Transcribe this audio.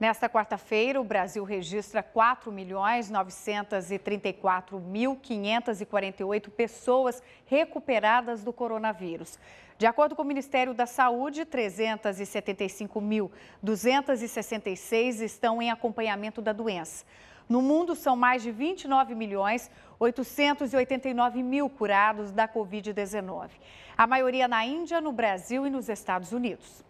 Nesta quarta-feira, o Brasil registra 4.934.548 pessoas recuperadas do coronavírus. De acordo com o Ministério da Saúde, 375.266 estão em acompanhamento da doença. No mundo, são mais de 29 milhões 889 mil curados da Covid-19. A maioria na Índia, no Brasil e nos Estados Unidos.